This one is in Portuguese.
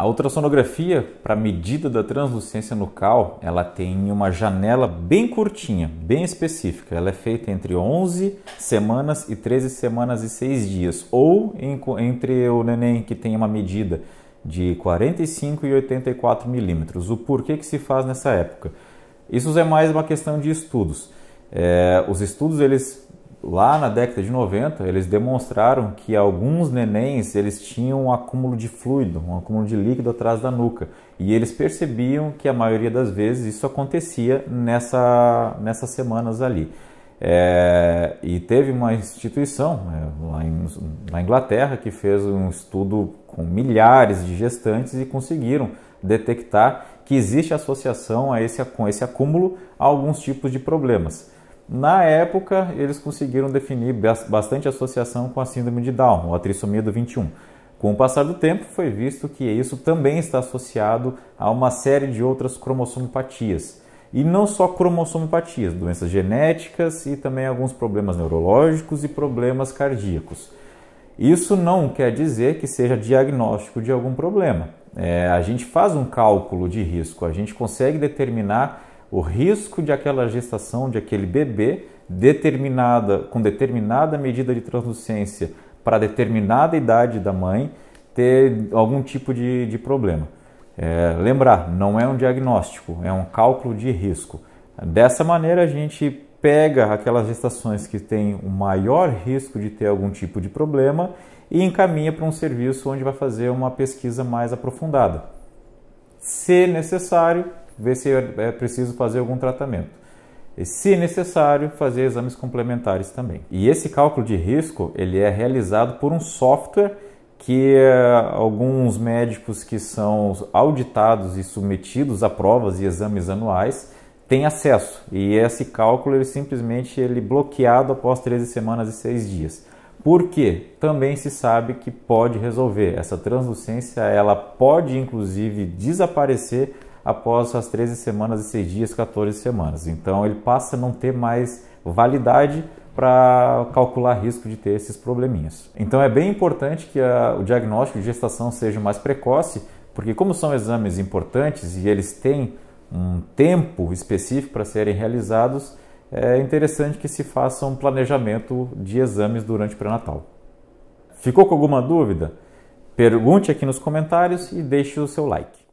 A ultrassonografia para medida da translucência nucal, ela tem uma janela bem curtinha, bem específica. Ela é feita entre 11 semanas e 13 semanas e 6 dias, ou entre o neném que tem uma medida de 45 e 84 milímetros. O porquê que se faz nessa época? Isso é mais uma questão de estudos. É, os estudos eles lá na década de 90, eles demonstraram que alguns nenéns eles tinham um acúmulo de fluido, um acúmulo de líquido atrás da nuca. E eles percebiam que a maioria das vezes isso acontecia nessa, nessas semanas ali. É, e teve uma instituição é, lá em, na Inglaterra que fez um estudo com milhares de gestantes e conseguiram detectar que existe associação a esse, com esse acúmulo a alguns tipos de problemas. Na época, eles conseguiram definir bastante associação com a síndrome de Down, ou a trissomia do 21. Com o passar do tempo, foi visto que isso também está associado a uma série de outras cromossomopatias. E não só cromossomopatias, doenças genéticas e também alguns problemas neurológicos e problemas cardíacos. Isso não quer dizer que seja diagnóstico de algum problema. É, a gente faz um cálculo de risco, a gente consegue determinar o risco de aquela gestação de aquele bebê determinada com determinada medida de translucência para determinada idade da mãe ter algum tipo de, de problema. É, lembrar, não é um diagnóstico, é um cálculo de risco. Dessa maneira, a gente pega aquelas gestações que têm o maior risco de ter algum tipo de problema e encaminha para um serviço onde vai fazer uma pesquisa mais aprofundada. Se necessário, ver se é, é preciso fazer algum tratamento. E, se necessário, fazer exames complementares também. E esse cálculo de risco ele é realizado por um software que eh, alguns médicos que são auditados e submetidos a provas e exames anuais têm acesso. E esse cálculo ele simplesmente ele é bloqueado após 13 semanas e 6 dias. Porque também se sabe que pode resolver. Essa translucência ela pode inclusive desaparecer após as 13 semanas e 6 dias, 14 semanas. Então ele passa a não ter mais validade para calcular risco de ter esses probleminhas. Então é bem importante que a, o diagnóstico de gestação seja mais precoce, porque como são exames importantes e eles têm um tempo específico para serem realizados, é interessante que se faça um planejamento de exames durante o pré-natal. Ficou com alguma dúvida? Pergunte aqui nos comentários e deixe o seu like.